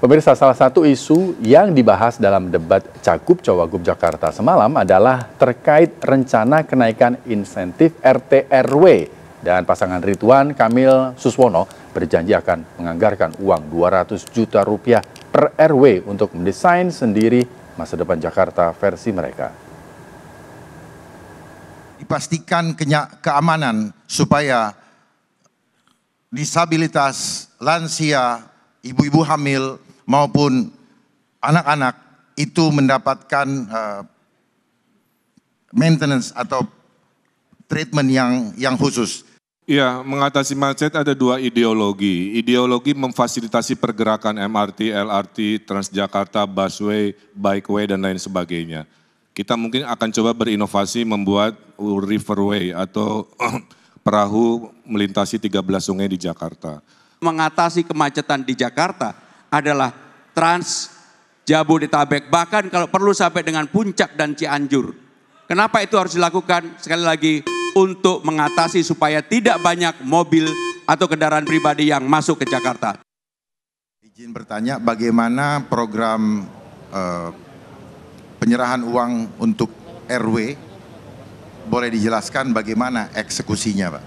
Pemirsa, salah satu isu yang dibahas dalam debat cakup Cawagup Jakarta semalam adalah terkait rencana kenaikan insentif RT RW dan pasangan Ridwan Kamil Suswono berjanji akan menganggarkan uang 200 juta rupiah per RW untuk mendesain sendiri masa depan Jakarta versi mereka. Dipastikan kenyak keamanan supaya disabilitas, lansia, ibu-ibu hamil, maupun anak-anak itu mendapatkan uh, maintenance atau treatment yang yang khusus. Iya, mengatasi macet ada dua ideologi. Ideologi memfasilitasi pergerakan MRT, LRT, Transjakarta, busway, bikeway dan lain sebagainya. Kita mungkin akan coba berinovasi membuat riverway atau perahu melintasi 13 sungai di Jakarta. Mengatasi kemacetan di Jakarta adalah Trans, Jabodetabek, bahkan kalau perlu sampai dengan Puncak dan Cianjur. Kenapa itu harus dilakukan? Sekali lagi untuk mengatasi supaya tidak banyak mobil atau kendaraan pribadi yang masuk ke Jakarta. Izin bertanya bagaimana program eh, penyerahan uang untuk RW boleh dijelaskan bagaimana eksekusinya Pak?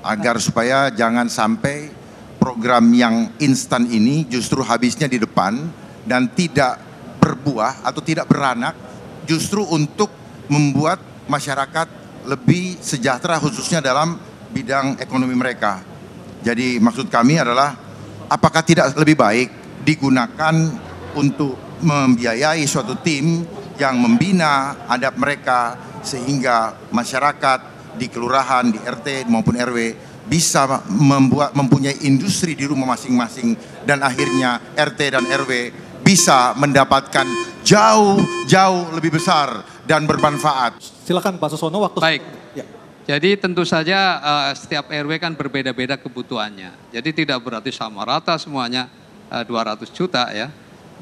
Agar supaya jangan sampai program yang instan ini justru habisnya di depan dan tidak berbuah atau tidak beranak justru untuk membuat masyarakat lebih sejahtera khususnya dalam bidang ekonomi mereka. Jadi maksud kami adalah apakah tidak lebih baik digunakan untuk membiayai suatu tim yang membina adab mereka sehingga masyarakat di kelurahan, di RT maupun RW bisa membuat mempunyai industri di rumah masing-masing dan akhirnya RT dan RW bisa mendapatkan jauh-jauh lebih besar dan bermanfaat. Silakan Pak Susono waktu. Baik. Ya. Jadi tentu saja uh, setiap RW kan berbeda-beda kebutuhannya. Jadi tidak berarti sama rata semuanya uh, eh, 200 juta ya.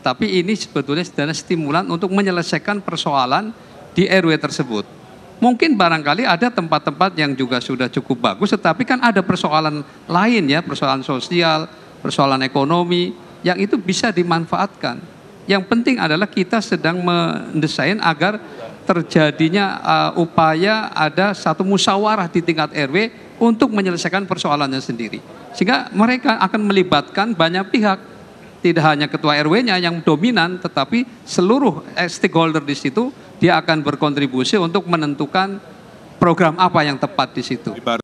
Tapi ini sebetulnya sebenarnya stimulan untuk menyelesaikan persoalan di RW tersebut. Mungkin barangkali ada tempat-tempat yang juga sudah cukup bagus, tetapi kan ada persoalan lain ya, persoalan sosial, persoalan ekonomi, yang itu bisa dimanfaatkan. Yang penting adalah kita sedang mendesain agar terjadinya uh, upaya ada satu musyawarah di tingkat RW untuk menyelesaikan persoalannya sendiri. Sehingga mereka akan melibatkan banyak pihak tidak hanya ketua RW-nya yang dominan, tetapi seluruh eh, stakeholder di situ dia akan berkontribusi untuk menentukan program apa yang tepat di situ.